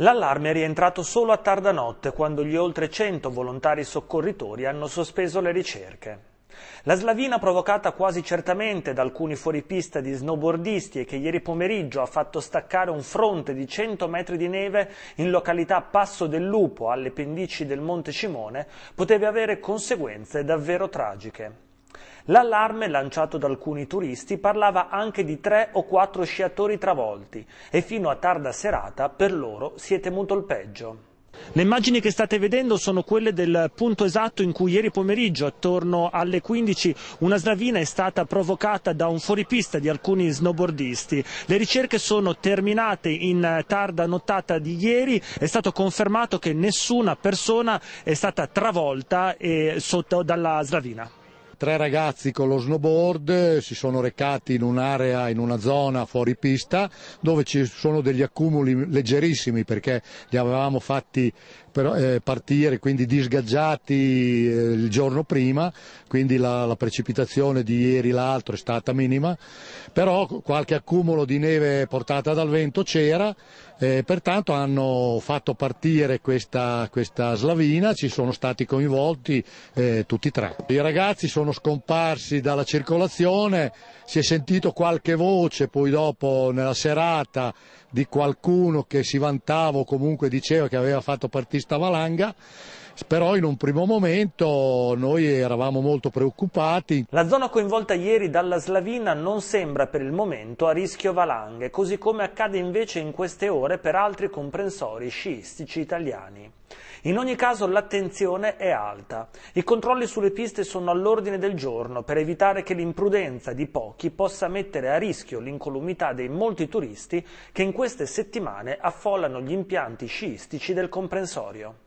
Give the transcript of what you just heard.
L'allarme è rientrato solo a tarda notte, quando gli oltre 100 volontari soccorritori hanno sospeso le ricerche. La slavina provocata quasi certamente da alcuni fuoripista di snowboardisti e che ieri pomeriggio ha fatto staccare un fronte di 100 metri di neve in località Passo del Lupo, alle pendici del Monte Cimone, poteva avere conseguenze davvero tragiche. L'allarme lanciato da alcuni turisti parlava anche di tre o quattro sciatori travolti e fino a tarda serata per loro si è temuto il peggio. Le immagini che state vedendo sono quelle del punto esatto in cui ieri pomeriggio, attorno alle 15, una slavina è stata provocata da un fuoripista di alcuni snowboardisti. Le ricerche sono terminate in tarda nottata di ieri, è stato confermato che nessuna persona è stata travolta dalla slavina tre ragazzi con lo snowboard eh, si sono recati in un'area, in una zona fuori pista dove ci sono degli accumuli leggerissimi perché li avevamo fatti eh, partire, quindi disgaggiati eh, il giorno prima, quindi la, la precipitazione di ieri l'altro è stata minima, però qualche accumulo di neve portata dal vento c'era, eh, pertanto hanno fatto partire questa, questa, slavina, ci sono stati coinvolti tutti e tre. I ragazzi sono sono scomparsi dalla circolazione, si è sentito qualche voce poi dopo nella serata di qualcuno che si vantava o comunque diceva che aveva fatto partista valanga però in un primo momento noi eravamo molto preoccupati. La zona coinvolta ieri dalla Slavina non sembra per il momento a rischio valanghe, così come accade invece in queste ore per altri comprensori sciistici italiani. In ogni caso l'attenzione è alta. I controlli sulle piste sono all'ordine del giorno per evitare che l'imprudenza di pochi possa mettere a rischio l'incolumità dei molti turisti che in queste settimane affollano gli impianti sciistici del comprensorio.